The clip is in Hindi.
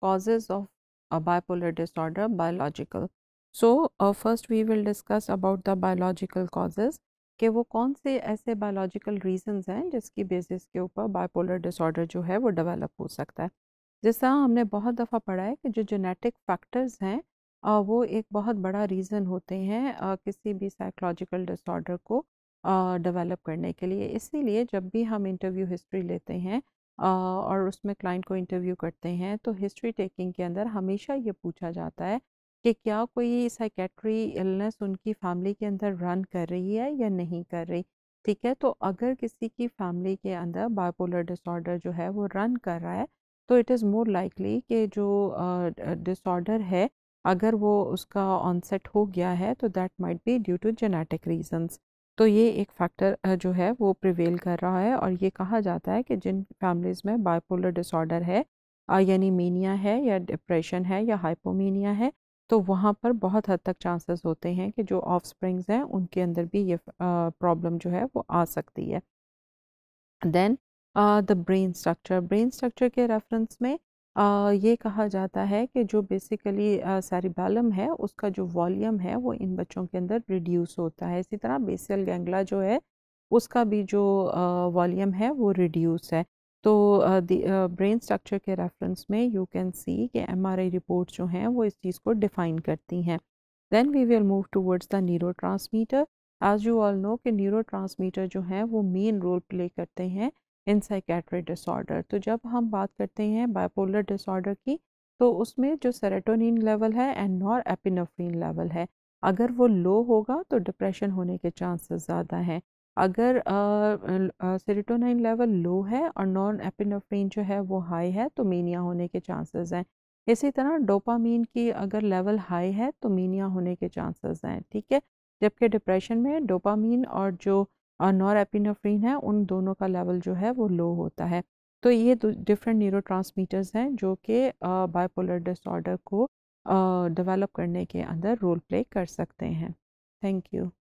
causes of a bipolar disorder biological so uh, first we will discuss about the biological causes कि वो कौन से ऐसे बायोलॉजिकल रीजंस हैं जिसकी बेसिस के ऊपर बाइपोलर डिसऑर्डर जो है वो डेवलप हो सकता है जैसा हमने बहुत दफ़ा पढ़ा है कि जो जेनेटिक फैक्टर्स हैं आ, वो एक बहुत बड़ा रीज़न होते हैं आ, किसी भी साइकोलॉजिकल डिसऑर्डर को डेवलप करने के लिए इसीलिए जब भी हम इंटरव्यू हिस्ट्री लेते हैं और उसमें क्लाइंट को इंटरव्यू करते हैं तो हिस्ट्री टेकिंग के अंदर हमेशा ये पूछा जाता है कि क्या कोई साइकेट्री इलनेस उनकी फैमिली के अंदर रन कर रही है या नहीं कर रही ठीक है तो अगर किसी की फैमिली के अंदर बायोपोलर डिसऑर्डर जो है वो रन कर रहा है तो इट इज़ मोर लाइकली कि जो डिसऑर्डर है अगर वो उसका ऑनसेट हो गया है तो that might be due to genetic reasons तो ये एक फैक्टर जो है वो प्रिवेल कर रहा है और ये कहा जाता है कि जिन फैमिलीज़ में बाइपोलर डिसऑर्डर है यानी मीनिया है या डिप्रेशन है या हाइपोमीनिया है तो वहाँ पर बहुत हद तक चांसेस होते हैं कि जो ऑफ स्प्रिंग्स हैं उनके अंदर भी ये प्रॉब्लम जो है वो आ सकती है then the brain structure brain structure के रेफरेंस में ये कहा जाता है कि जो बेसिकली सेरिबैलम है उसका जो वॉल्यूम है वो इन बच्चों के अंदर रिड्यूस होता है इसी तरह बेसियल गैंगला जो है उसका भी जो वॉल्यूम है वो रिड्यूस है तो ब्रेन स्ट्रक्चर के रेफरेंस में यू कैन सी कि एम आर आई रिपोर्ट जो हैं वो इस चीज़ को डिफ़ाइन करती हैं then we will move towards the neurotransmitter as you all know कि न्यूरो ट्रांसमीटर जो हैं वो मेन रोल प्ले करते हैं इन साइकेट्रिक डिसऑर्डर तो जब हम बात करते हैं बायपोलर डिसऑर्डर की तो उसमें जो सेरेटोनिन लेवल है एंड नॉर एपिनफ्रीन लेवल है अगर वो लो होगा तो डिप्रेशन होने के चांसेस ज़्यादा हैं अगर सेरेटोनिन लेवल लो है और नॉन एपिनफ्रीन जो है वो हाई है तो मीनिया होने के चांसेस हैं इसी तरह डोपामीन की अगर लेवल हाई है तो मीनिया होने के चांसेस हैं ठीक है जबकि डिप्रेशन में डोपामीन और जो और एपिनोफ्रीन है उन दोनों का लेवल जो है वो लो होता है तो ये डिफरेंट न्यूरो हैं जो कि बाइपोलर डिसऑर्डर को डेवलप करने के अंदर रोल प्ले कर सकते हैं थैंक यू